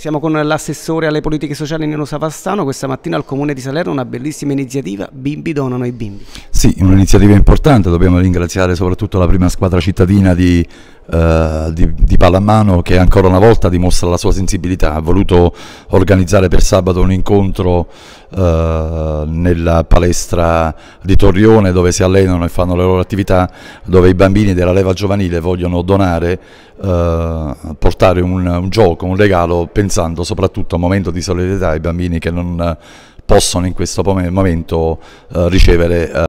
Siamo con l'assessore alle politiche sociali Nino Savastano, questa mattina al Comune di Salerno una bellissima iniziativa, Bimbi donano i bimbi. Sì, un'iniziativa importante, dobbiamo ringraziare soprattutto la prima squadra cittadina di Uh, di, di Pallamano che ancora una volta dimostra la sua sensibilità, ha voluto organizzare per sabato un incontro uh, nella palestra di Torrione dove si allenano e fanno le loro attività, dove i bambini della leva giovanile vogliono donare uh, portare un, un, gioco, un regalo, pensando soprattutto a un momento di solidarietà ai bambini che non eh, possono in questo momento eh, ricevere eh,